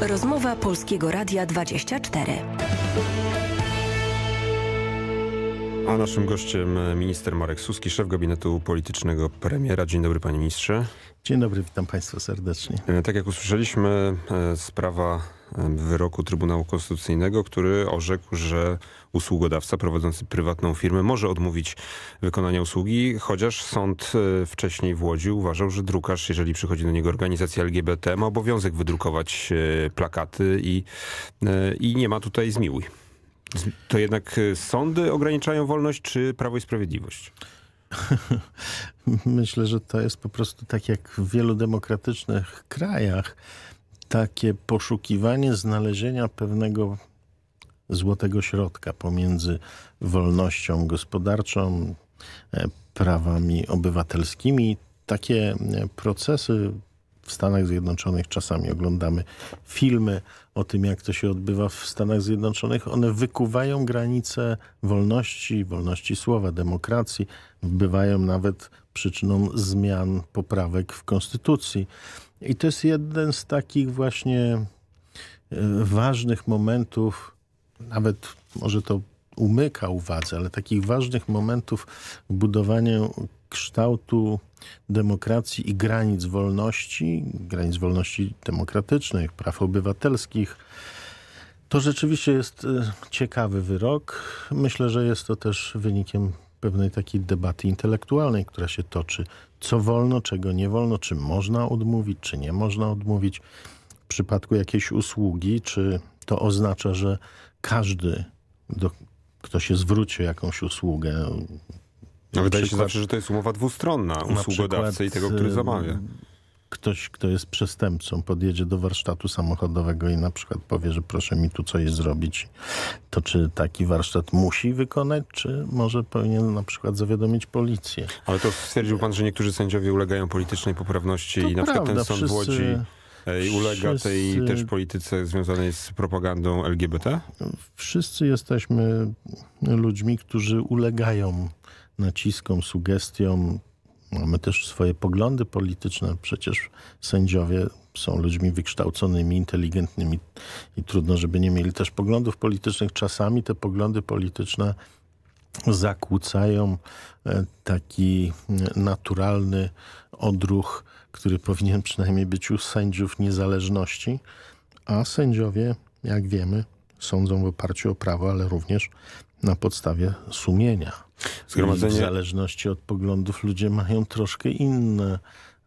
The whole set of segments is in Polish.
Rozmowa Polskiego Radia 24. A naszym gościem e, minister Marek Suski, szef gabinetu politycznego premiera. Dzień dobry panie ministrze. Dzień dobry, witam państwa serdecznie. E, tak jak usłyszeliśmy, e, sprawa wyroku Trybunału Konstytucyjnego, który orzekł, że usługodawca prowadzący prywatną firmę może odmówić wykonania usługi, chociaż sąd wcześniej w Łodzi uważał, że drukarz, jeżeli przychodzi do niego organizacja LGBT, ma obowiązek wydrukować plakaty i, i nie ma tutaj zmiłuj. To jednak y, sądy ograniczają wolność, czy Prawo i Sprawiedliwość? Myślę, że to jest po prostu tak jak w wielu demokratycznych krajach, takie poszukiwanie znalezienia pewnego złotego środka pomiędzy wolnością gospodarczą, e, prawami obywatelskimi. Takie e, procesy w Stanach Zjednoczonych czasami oglądamy filmy o tym, jak to się odbywa w Stanach Zjednoczonych. One wykuwają granice wolności, wolności słowa, demokracji, bywają nawet przyczyną zmian, poprawek w konstytucji. I to jest jeden z takich właśnie e, ważnych momentów, nawet może to umyka uwadze, ale takich ważnych momentów w budowaniu kształtu demokracji i granic wolności, granic wolności demokratycznych, praw obywatelskich. To rzeczywiście jest e, ciekawy wyrok. Myślę, że jest to też wynikiem pewnej takiej debaty intelektualnej, która się toczy. Co wolno, czego nie wolno, czy można odmówić, czy nie można odmówić. W przypadku jakiejś usługi, czy to oznacza, że każdy, do, kto się zwróci o jakąś usługę, no wydaje przykład, się zawsze, że to jest umowa dwustronna usługodawcy i tego, który zamawia. Ktoś, kto jest przestępcą, podjedzie do warsztatu samochodowego i na przykład powie, że proszę mi tu coś zrobić, to czy taki warsztat musi wykonać, czy może powinien na przykład zawiadomić policję? Ale to stwierdził pan, że niektórzy sędziowie ulegają politycznej poprawności to i na prawda, przykład ten sąd wszyscy... w Łodzi e, ulega wszyscy, tej też polityce związanej z propagandą LGBT? Wszyscy jesteśmy ludźmi, którzy ulegają naciskom, sugestiom. Mamy też swoje poglądy polityczne. Przecież sędziowie są ludźmi wykształconymi, inteligentnymi i trudno, żeby nie mieli też poglądów politycznych. Czasami te poglądy polityczne zakłócają e, taki e, naturalny odruch, który powinien przynajmniej być u sędziów niezależności, a sędziowie, jak wiemy, sądzą w oparciu o prawo, ale również na podstawie sumienia. Zgromadzenie... W zależności od poglądów ludzie mają troszkę inne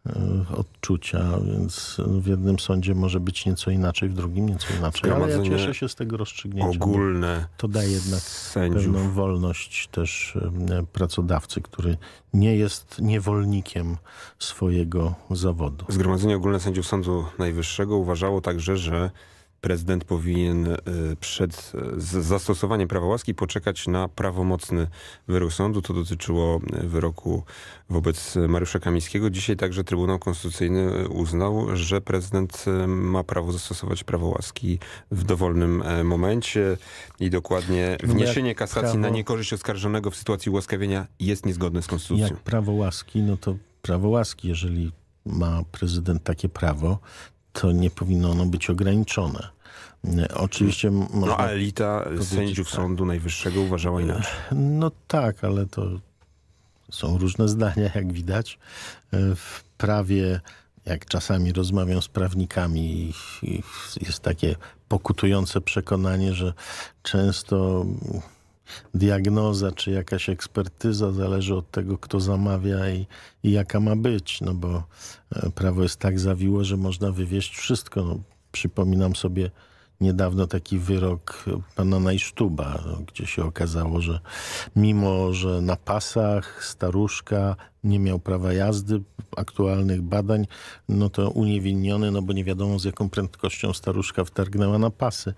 e, odczucia, więc w jednym sądzie może być nieco inaczej, w drugim nieco inaczej. Ale ja cieszę się z tego rozstrzygnięcia. Ogólne To daje jednak sędziów. pewną wolność też e, pracodawcy, który nie jest niewolnikiem swojego zawodu. Zgromadzenie Ogólne Sędziów Sądu Najwyższego uważało także, że prezydent powinien e, przed zastosowaniem prawa łaski poczekać na prawomocny wyrok sądu. To dotyczyło e, wyroku wobec Mariusza Kamińskiego. Dzisiaj także Trybunał Konstytucyjny e, uznał, że prezydent ma prawo zastosować prawo łaski w dowolnym momencie i dokładnie wniesienie kasacji prawo... na niekorzyść oskarżonego w sytuacji ułaskawienia jest niezgodne z konstytucją. Jak prawo łaski, no to prawo łaski, jeżeli ma prezydent takie prawo, to nie powinno ono być ograniczone. Oczywiście no, można a elita sędziów tak. Sądu Najwyższego uważała inaczej. No tak, ale to są różne zdania, jak widać. W prawie, jak czasami rozmawiam z prawnikami, jest takie pokutujące przekonanie, że często diagnoza czy jakaś ekspertyza zależy od tego, kto zamawia i, i jaka ma być, no bo e, prawo jest tak zawiłe, że można wywieźć wszystko. No, przypominam sobie niedawno taki wyrok pana Najsztuba, gdzie się okazało, że mimo, że na pasach staruszka nie miał prawa jazdy, aktualnych badań, no to uniewinniony, no bo nie wiadomo z jaką prędkością staruszka wtargnęła na pasy.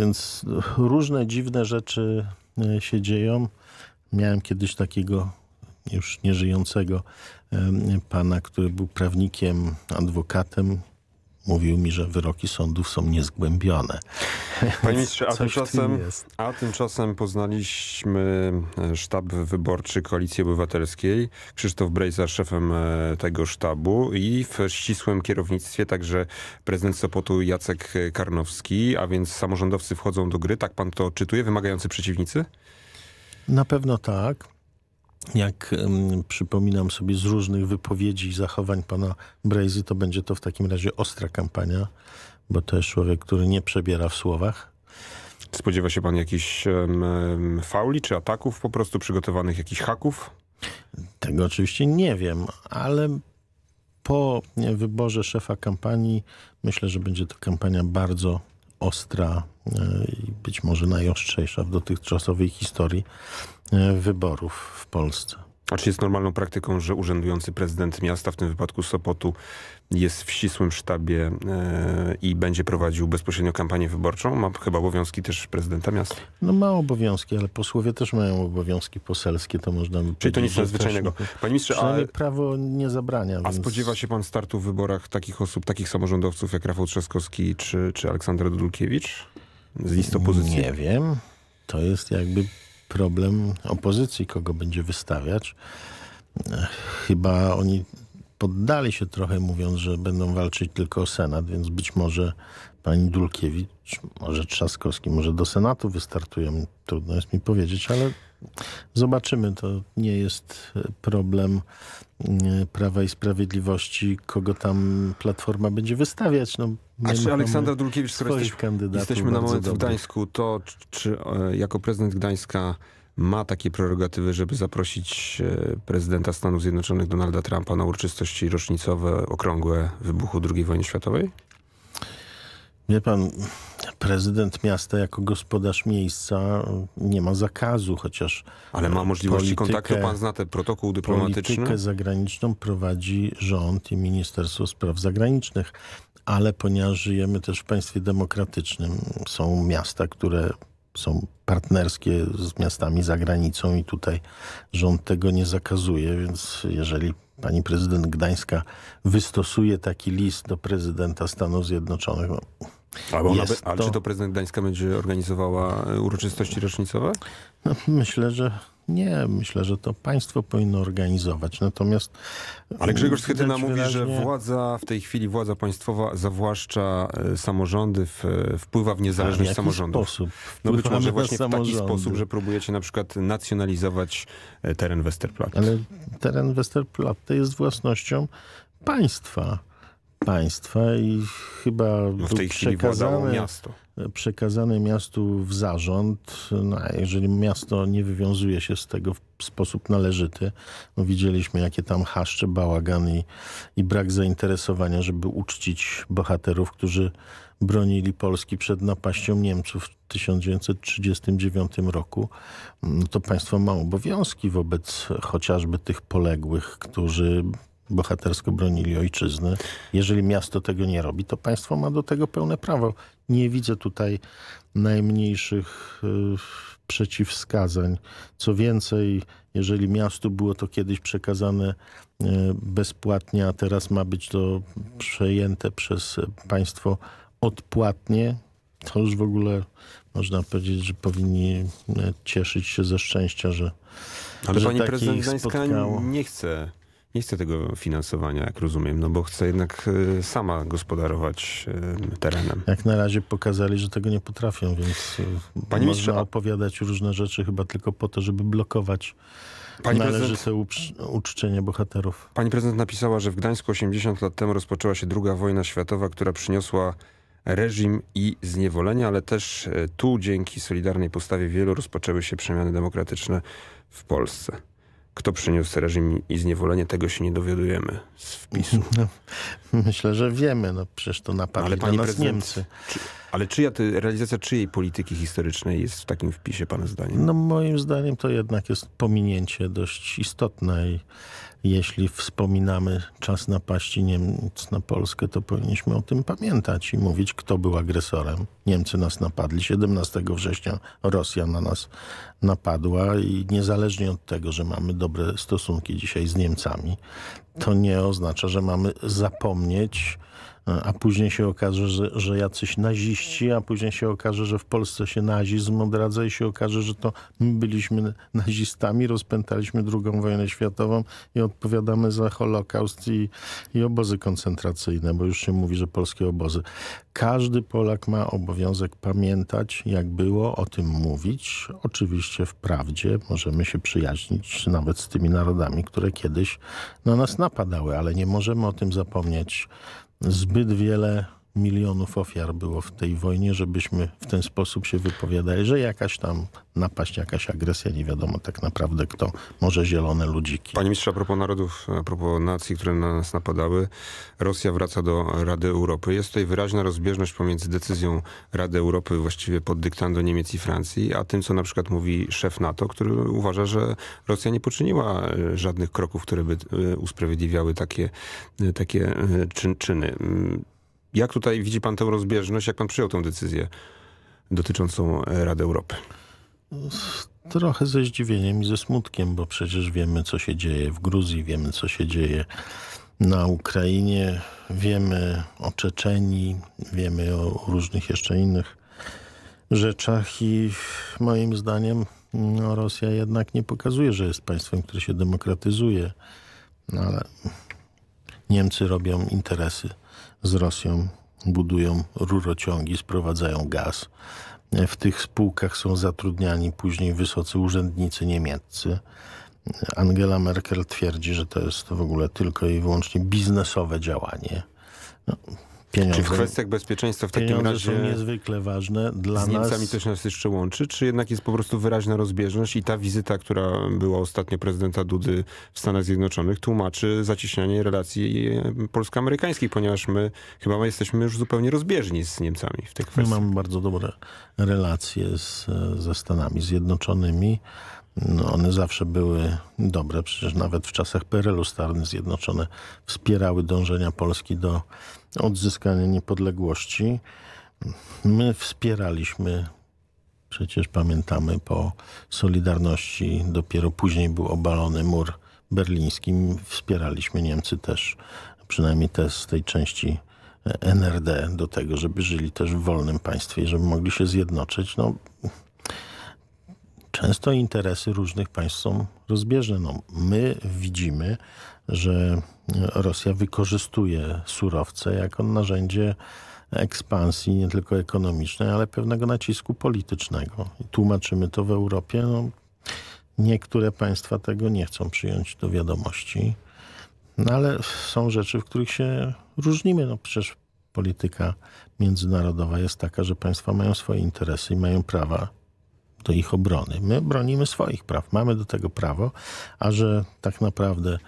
Więc różne dziwne rzeczy e, się dzieją. Miałem kiedyś takiego już nieżyjącego e, pana, który był prawnikiem, adwokatem, mówił mi, że wyroki sądów są niezgłębione. Panie ministrze, a tymczasem, a tymczasem poznaliśmy e, sztab wyborczy Koalicji Obywatelskiej. Krzysztof Brejza szefem e, tego sztabu i w ścisłym kierownictwie także prezydent Sopotu Jacek Karnowski, a więc samorządowcy wchodzą do gry. Tak pan to czytuje? Wymagający przeciwnicy? Na pewno tak jak um, przypominam sobie z różnych wypowiedzi i zachowań pana Brazy, to będzie to w takim razie ostra kampania, bo to jest człowiek, który nie przebiera w słowach. Spodziewa się pan jakichś um, fauli czy ataków po prostu przygotowanych, jakichś haków? Tego oczywiście nie wiem, ale po wyborze szefa kampanii myślę, że będzie to kampania bardzo ostra e, i być może najostrzejsza w dotychczasowej historii E, wyborów w Polsce. Oczywiście jest normalną praktyką, że urzędujący prezydent miasta, w tym wypadku Sopotu, jest w ścisłym sztabie e, i będzie prowadził bezpośrednio kampanię wyborczą. Ma chyba obowiązki też prezydenta miasta. No ma obowiązki, ale posłowie też mają obowiązki poselskie, to można by Czyli to nic nadzwyczajnego. No. Panie ministrze, ale... prawo nie zabrania. A więc... spodziewa się pan startu w wyborach takich osób, takich samorządowców jak Rafał Trzaskowski czy, czy Aleksander Dudulkiewicz z list opozycji? Nie wiem. To jest jakby problem opozycji, kogo będzie wystawiać. Chyba oni poddali się trochę, mówiąc, że będą walczyć tylko o Senat, więc być może pani Dulkiewicz, może Trzaskowski, może do Senatu wystartują. Trudno jest mi powiedzieć, ale Zobaczymy, to nie jest e, problem e, Prawa i Sprawiedliwości, kogo tam Platforma będzie wystawiać. No, A czy jest Dulkiewicz, skoro jesteśmy, jesteśmy na moment w Gdańsku, to czy, e, jako prezydent Gdańska ma takie prerogatywy, żeby zaprosić prezydenta Stanów Zjednoczonych Donalda Trumpa na uroczystości rocznicowe, okrągłe wybuchu II wojny światowej? Nie pan, prezydent miasta jako gospodarz miejsca nie ma zakazu, chociaż... Ale ma możliwości politykę, kontaktu, pan zna ten protokół dyplomatyczny? Politykę zagraniczną prowadzi rząd i Ministerstwo Spraw Zagranicznych, ale ponieważ żyjemy też w państwie demokratycznym, są miasta, które są partnerskie z miastami za granicą i tutaj rząd tego nie zakazuje, więc jeżeli pani prezydent Gdańska wystosuje taki list do prezydenta Stanów Zjednoczonych, no, ale, ona by, ale to... czy to prezydent Gdańska będzie organizowała e, uroczystości rocznicowe? No, myślę, że nie, myślę, że to państwo powinno organizować. Natomiast. Ale y, Grzegorz Schetyna mówi, wyraźnie... że władza w tej chwili, władza państwowa zawłaszcza e, samorządy, w, e, wpływa w niezależność w samorządów. Sposób? No być może właśnie w taki sposób, że próbujecie na przykład nacjonalizować teren Westerplatte. Ale teren Westerplatte jest własnością państwa państwa i chyba no w tej przekazane, miasto. przekazane miastu w zarząd. No, jeżeli miasto nie wywiązuje się z tego w sposób należyty, no, widzieliśmy jakie tam haszcze, bałagan i, i brak zainteresowania, żeby uczcić bohaterów, którzy bronili Polski przed napaścią Niemców w 1939 roku, no to państwo ma obowiązki wobec chociażby tych poległych, którzy bohatersko bronili ojczyzny. Jeżeli miasto tego nie robi, to państwo ma do tego pełne prawo. Nie widzę tutaj najmniejszych y, przeciwwskazań. Co więcej, jeżeli miastu było to kiedyś przekazane y, bezpłatnie, a teraz ma być to przejęte przez państwo odpłatnie, to już w ogóle można powiedzieć, że powinni y, cieszyć się ze szczęścia, że. Ale że pani prezydent Gdańska nie chce nie chce tego finansowania, jak rozumiem, no bo chce jednak e, sama gospodarować e, terenem. Jak na razie pokazali, że tego nie potrafią, więc e, Panie można opowiadać różne rzeczy chyba tylko po to, żeby blokować Pani należyte uczczenie bohaterów. Pani prezydent napisała, że w Gdańsku 80 lat temu rozpoczęła się druga wojna światowa, która przyniosła reżim i zniewolenie, ale też tu dzięki solidarnej postawie wielu rozpoczęły się przemiany demokratyczne w Polsce. Kto przyniósł reżim i zniewolenie, tego się nie dowiadujemy z wpisu. No, myślę, że wiemy. No, przecież to napadli no, na nas prezydent, Niemcy. Czy... Ale czyja ty, realizacja czyjej polityki historycznej jest w takim wpisie, pana zdaniem? No moim zdaniem to jednak jest pominięcie dość istotne i jeśli wspominamy czas napaści Niemiec na Polskę, to powinniśmy o tym pamiętać i mówić, kto był agresorem. Niemcy nas napadli. 17 września Rosja na nas napadła i niezależnie od tego, że mamy dobre stosunki dzisiaj z Niemcami, to nie oznacza, że mamy zapomnieć a później się okaże, że, że jacyś naziści, a później się okaże, że w Polsce się nazizm odradza i się okaże, że to my byliśmy nazistami, rozpętaliśmy II wojnę światową i odpowiadamy za Holokaust i, i obozy koncentracyjne, bo już się mówi, że polskie obozy. Każdy Polak ma obowiązek pamiętać, jak było, o tym mówić. Oczywiście w prawdzie możemy się przyjaźnić nawet z tymi narodami, które kiedyś na nas napadały, ale nie możemy o tym zapomnieć zbyt wiele milionów ofiar było w tej wojnie, żebyśmy w ten sposób się wypowiadali, że jakaś tam napaść, jakaś agresja, nie wiadomo tak naprawdę kto, może zielone ludziki. Panie mistrze, a propos narodów, a propos nacji, które na nas napadały, Rosja wraca do Rady Europy. Jest tutaj wyraźna rozbieżność pomiędzy decyzją Rady Europy właściwie pod dyktando Niemiec i Francji, a tym, co na przykład mówi szef NATO, który uważa, że Rosja nie poczyniła e, żadnych kroków, które by e, usprawiedliwiały takie, e, takie czyn, czyny. Mm, jak tutaj widzi pan tę rozbieżność? Jak pan przyjął tę decyzję dotyczącą e, Rady Europy? Trochę ze zdziwieniem i ze smutkiem, bo przecież wiemy, co się dzieje w Gruzji, wiemy, co się dzieje na Ukrainie, wiemy o Czeczenii, wiemy o różnych jeszcze innych rzeczach i moim zdaniem no, Rosja jednak nie pokazuje, że jest państwem, które się demokratyzuje, no, ale Niemcy robią interesy z Rosją budują rurociągi, sprowadzają gaz. W tych spółkach są zatrudniani później wysocy urzędnicy niemieccy. Angela Merkel twierdzi, że to jest w ogóle tylko i wyłącznie biznesowe działanie. No, pieniądze. Czy w kwestiach bezpieczeństwa w takim razie... są niezwykle ważne dla z nas. Z Niemcami też nas jeszcze łączy, czy jednak jest po prostu wyraźna rozbieżność i ta wizyta, która była ostatnio prezydenta Dudy w Stanach Zjednoczonych tłumaczy zacieśnianie relacji e, polsko-amerykańskich, ponieważ my chyba jesteśmy już zupełnie rozbieżni z Niemcami w tej kwestii. My mamy bardzo dobre relacje z, e, ze Stanami Zjednoczonymi. No, one zawsze były dobre, przecież nawet w czasach PRL-u Stany Zjednoczone wspierały dążenia Polski do odzyskania niepodległości. My wspieraliśmy, przecież pamiętamy, po Solidarności dopiero później był obalony mur berliński. Wspieraliśmy Niemcy też, przynajmniej te z tej części NRD do tego, żeby żyli też w wolnym państwie i żeby mogli się zjednoczyć. No, często interesy różnych państw są rozbieżne. No, my widzimy, że Rosja wykorzystuje surowce jako narzędzie ekspansji nie tylko ekonomicznej, ale pewnego nacisku politycznego. I tłumaczymy to w Europie. No, niektóre państwa tego nie chcą przyjąć do wiadomości, no, ale są rzeczy, w których się różnimy. No, przecież polityka międzynarodowa jest taka, że państwa mają swoje interesy i mają prawa do ich obrony. My bronimy swoich praw, mamy do tego prawo, a że tak naprawdę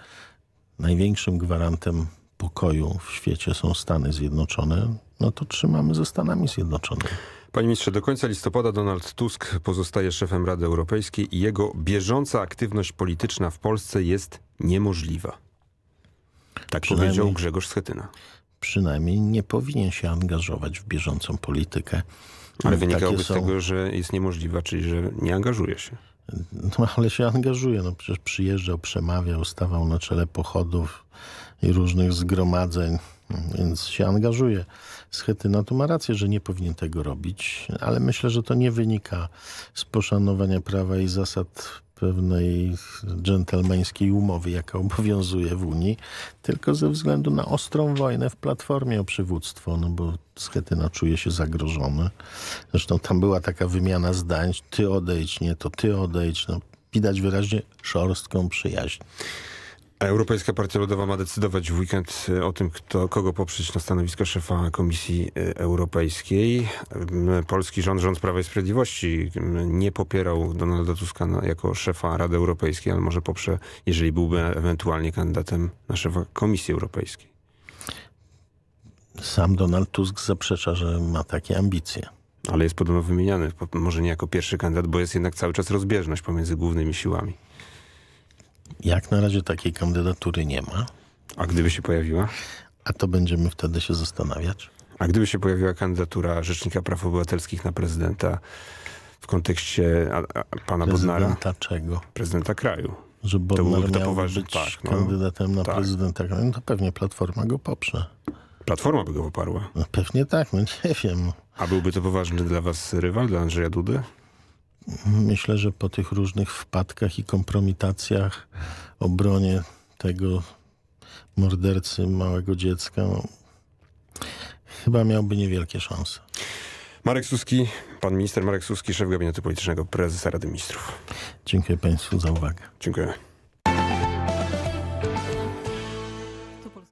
największym gwarantem pokoju w świecie są Stany Zjednoczone, no to trzymamy ze Stanami Zjednoczonymi. Panie ministrze, do końca listopada Donald Tusk pozostaje szefem Rady Europejskiej i jego bieżąca aktywność polityczna w Polsce jest niemożliwa. Tak powiedział Grzegorz Schetyna. Przynajmniej nie powinien się angażować w bieżącą politykę ale wynikałoby z tego, że jest niemożliwa, czyli że nie angażuje się. No, ale się angażuje. No, przecież przyjeżdżał, przemawiał, stawał na czele pochodów i różnych zgromadzeń, więc się angażuje. Schetyna no, tu ma rację, że nie powinien tego robić, ale myślę, że to nie wynika z poszanowania prawa i zasad pewnej dżentelmeńskiej umowy, jaka obowiązuje w Unii, tylko ze względu na ostrą wojnę w Platformie o przywództwo, no bo Schetyna czuje się zagrożony. Zresztą tam była taka wymiana zdań, ty odejdź, nie, to ty odejdź. No, widać wyraźnie szorstką przyjaźń. Europejska Partia Ludowa ma decydować w weekend e, o tym, kto, kogo poprzeć na stanowisko szefa Komisji e, Europejskiej. Polski rząd, rząd Prawa i Sprawiedliwości nie popierał Donalda Tuska no, jako szefa Rady Europejskiej, ale może poprze, jeżeli byłby ewentualnie kandydatem na szefa Komisji Europejskiej. Sam Donald Tusk zaprzecza, że ma takie ambicje. Ale jest podobno wymieniany, może nie jako pierwszy kandydat, bo jest jednak cały czas rozbieżność pomiędzy głównymi siłami. Jak na razie takiej kandydatury nie ma. A gdyby się pojawiła? A to będziemy wtedy się zastanawiać. A gdyby się pojawiła kandydatura Rzecznika Praw Obywatelskich na prezydenta w kontekście a, a, pana prezydenta Bodnara? Prezydenta czego? Prezydenta kraju. Że Bodnar to, to poważny być tak, no. kandydatem no. na tak. prezydenta kraju, no to pewnie Platforma go poprze. Platforma by go poparła? No pewnie tak, no nie wiem. A byłby to poważny dla was rywal, dla Andrzeja Dudy? Myślę, że po tych różnych wpadkach i kompromitacjach, obronie tego mordercy małego dziecka, no, chyba miałby niewielkie szanse. Marek Suski, pan minister Marek Suski, szef gabinetu politycznego prezesa Rady Ministrów. Dziękuję państwu za uwagę. Dziękuję.